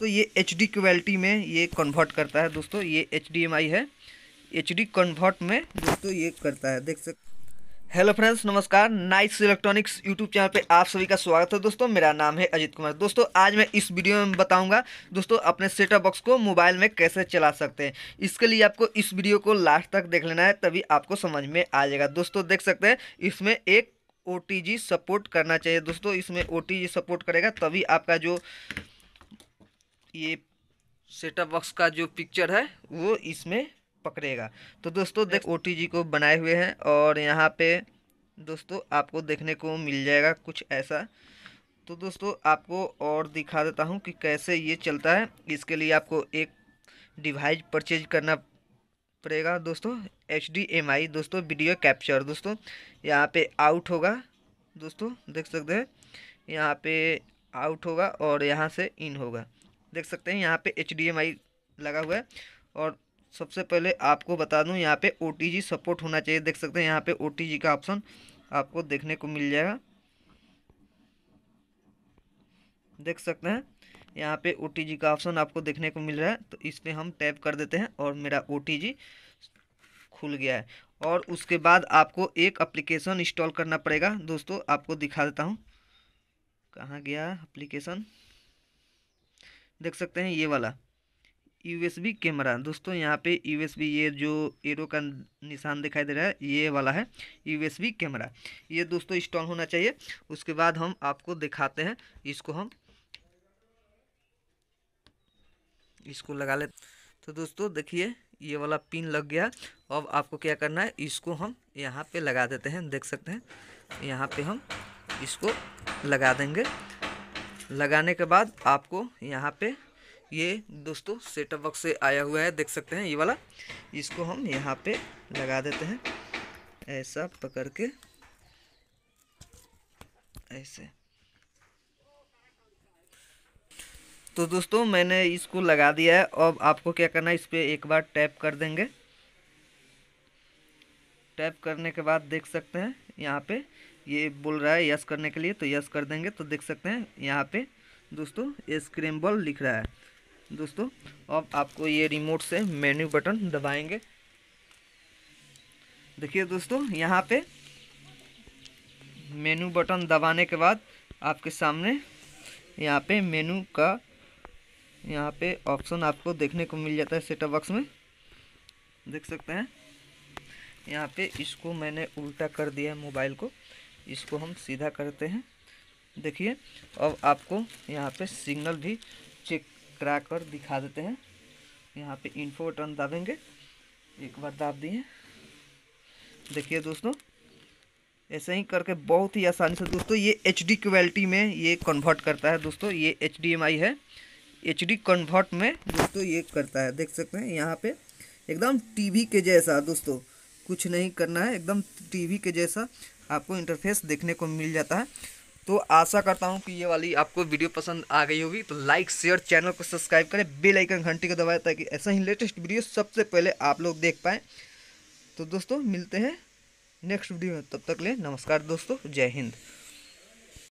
तो ये H D quality में ये कन्वर्ट करता है दोस्तों ये एच डी एम आई है एच डी कन्वर्ट में दोस्तों ये करता है देख सकते हेलो फ्रेंड्स नमस्कार नाइस इलेक्ट्रॉनिक्स यूट्यूब चैनल पे आप सभी का स्वागत है दोस्तों मेरा नाम है अजित कुमार दोस्तों आज मैं इस वीडियो में बताऊंगा दोस्तों अपने सेटअप बॉक्स को मोबाइल में कैसे चला सकते हैं इसके लिए आपको इस वीडियो को लास्ट तक देख लेना है तभी आपको समझ में आ जाएगा दोस्तों देख सकते हैं इसमें एक ओ सपोर्ट करना चाहिए दोस्तों इसमें ओ सपोर्ट करेगा तभी आपका जो ये सेटअप बॉक्स का जो पिक्चर है वो इसमें पकड़ेगा तो दोस्तों देख ओ को बनाए हुए हैं और यहाँ पे दोस्तों आपको देखने को मिल जाएगा कुछ ऐसा तो दोस्तों आपको और दिखा देता हूँ कि कैसे ये चलता है इसके लिए आपको एक डिवाइस परचेज करना पड़ेगा दोस्तों एच डी एम आई दोस्तों वीडियो कैप्चर दोस्तों यहाँ पे आउट होगा दोस्तों देख सकते हैं यहाँ पे आउट होगा और यहाँ से इन होगा देख सकते हैं यहाँ पे एच लगा हुआ है और सबसे पहले आपको बता दूँ यहाँ पे ओ सपोर्ट होना चाहिए देख सकते हैं यहाँ पे ओ का ऑप्शन आपको देखने को मिल जाएगा देख सकते हैं यहाँ पे ओ का ऑप्शन आपको देखने को मिल रहा है तो इस पर हम टैप कर देते हैं और मेरा ओ खुल गया है और उसके बाद आपको एक एप्लीकेशन इंस्टॉल करना पड़ेगा दोस्तों आपको दिखा देता हूँ कहाँ गया एप्लीकेशन देख सकते हैं ये वाला बी कैमरा दोस्तों यहाँ पे बी ये जो एरो का निशान दिखाई दे रहा है ये वाला है बी कैमरा ये दोस्तों इंस्टॉल होना चाहिए उसके बाद हम आपको दिखाते हैं इसको हम इसको लगा ले तो दोस्तों देखिए ये वाला पिन लग गया अब आपको क्या करना है इसको हम यहाँ पे लगा देते हैं देख सकते हैं यहाँ पे हम इसको लगा देंगे लगाने के बाद आपको यहाँ पे ये दोस्तों सेटअप बॉक्स से आया हुआ है देख सकते हैं ये वाला इसको हम यहाँ पे लगा देते हैं ऐसा पकड़ के ऐसे तो दोस्तों मैंने इसको लगा दिया है अब आपको क्या करना है इस पर एक बार टैप कर देंगे टैप करने के बाद देख सकते हैं यहाँ पे ये बोल रहा है यस करने के लिए तो यस कर देंगे तो देख सकते हैं यहाँ पे दोस्तों ये स्क्रैम्बल लिख रहा है दोस्तों अब आपको ये रिमोट से मेन्यू बटन दबाएंगे देखिए दोस्तों यहाँ पे मेन्यू बटन दबाने के बाद आपके सामने यहाँ पे मेन्यू का यहाँ पे ऑप्शन आपको देखने को मिल जाता है सेटअप बॉक्स में देख सकते हैं यहाँ पे इसको मैंने उल्टा कर दिया है मोबाइल को इसको हम सीधा करते हैं देखिए अब आपको यहाँ पे सिग्नल भी चेक करा कर दिखा देते हैं यहाँ पे इन्फो बटन दाबेंगे एक बार दाब दिए देखिए दोस्तों ऐसे ही करके बहुत ही आसानी से दोस्तों ये एच डी क्वालिटी में ये कन्वर्ट करता है दोस्तों ये एच डी एम आई है एच डी कन्वर्ट में दोस्तों ये करता है देख सकते हैं यहाँ पे एकदम टीवी के जैसा दोस्तों कुछ नहीं करना है एकदम टीवी के जैसा आपको इंटरफेस देखने को मिल जाता है तो आशा करता हूँ कि ये वाली आपको वीडियो पसंद आ गई होगी तो लाइक शेयर चैनल को सब्सक्राइब करें बेल आइकन घंटी को दबाएं ताकि ऐसा ही लेटेस्ट वीडियो सबसे पहले आप लोग देख पाएँ तो दोस्तों मिलते हैं नेक्स्ट वीडियो में तब तक ले नमस्कार दोस्तों जय हिंद